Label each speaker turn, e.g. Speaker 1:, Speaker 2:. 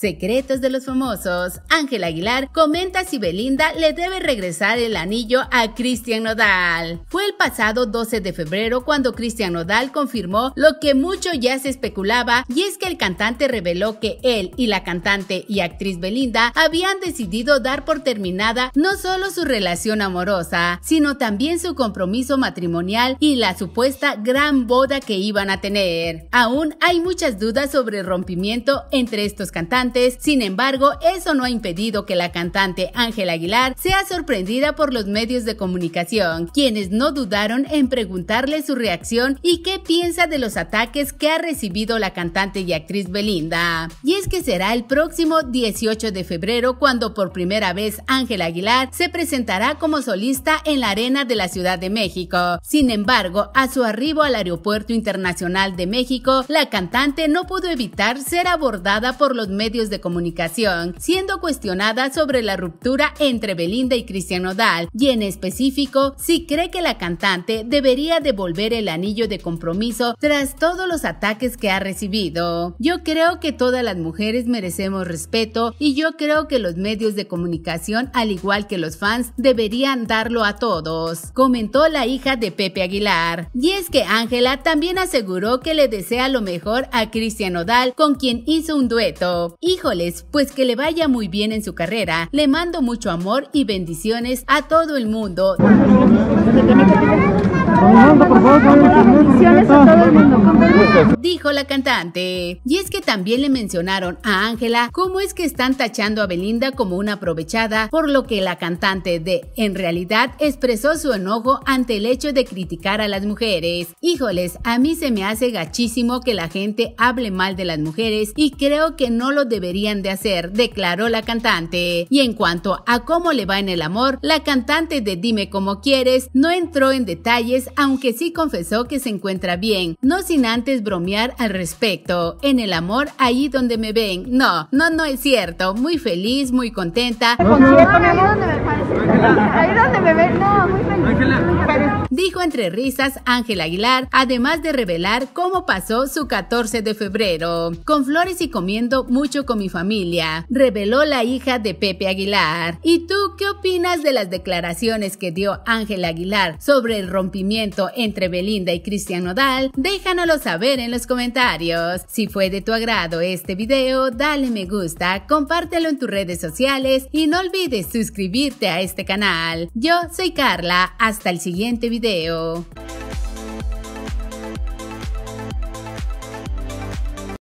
Speaker 1: Secretos de los famosos. Ángel Aguilar comenta si Belinda le debe regresar el anillo a Cristian Nodal. Fue el pasado 12 de febrero cuando Cristian Nodal confirmó lo que mucho ya se especulaba y es que el cantante reveló que él y la cantante y actriz Belinda habían decidido dar por terminada no solo su relación amorosa, sino también su compromiso matrimonial y la supuesta gran boda que iban a tener. Aún hay muchas dudas sobre el rompimiento entre estos cantantes sin embargo, eso no ha impedido que la cantante Ángela Aguilar sea sorprendida por los medios de comunicación, quienes no dudaron en preguntarle su reacción y qué piensa de los ataques que ha recibido la cantante y actriz Belinda. Y es que será el próximo 18 de febrero cuando por primera vez Ángela Aguilar se presentará como solista en la arena de la Ciudad de México. Sin embargo, a su arribo al Aeropuerto Internacional de México, la cantante no pudo evitar ser abordada por los medios de comunicación, siendo cuestionada sobre la ruptura entre Belinda y Cristian Odal, y en específico si cree que la cantante debería devolver el anillo de compromiso tras todos los ataques que ha recibido. Yo creo que todas las mujeres merecemos respeto y yo creo que los medios de comunicación, al igual que los fans, deberían darlo a todos, comentó la hija de Pepe Aguilar. Y es que Ángela también aseguró que le desea lo mejor a Cristian Odal, con quien hizo un dueto. Híjoles, pues que le vaya muy bien en su carrera. Le mando mucho amor y bendiciones a todo el mundo. dijo la cantante. Y es que también le mencionaron a Ángela cómo es que están tachando a Belinda como una aprovechada, por lo que la cantante de En realidad expresó su enojo ante el hecho de criticar a las mujeres. Híjoles, a mí se me hace gachísimo que la gente hable mal de las mujeres y creo que no lo deberían de hacer, declaró la cantante. Y en cuanto a cómo le va en el amor, la cantante de Dime como quieres no entró en detalles, aunque sí confesó que se encuentra bien, no sin antes bromear al respecto. En el amor, ahí donde me ven. No, no, no es cierto. Muy feliz, muy contenta. Dijo entre risas Ángel Aguilar, además de revelar cómo pasó su 14 de febrero. Con flores y comiendo mucho con mi familia, reveló la hija de Pepe Aguilar. ¿Y tú qué opinas de las declaraciones que dio Ángel Aguilar sobre el rompimiento entre Belinda y Cristian Nodal? Déjanoslo saber en los comentarios. Si fue de tu agrado este video, dale me gusta, compártelo en tus redes sociales y no olvides suscribirte a este canal. Yo soy Carla, hasta el siguiente video.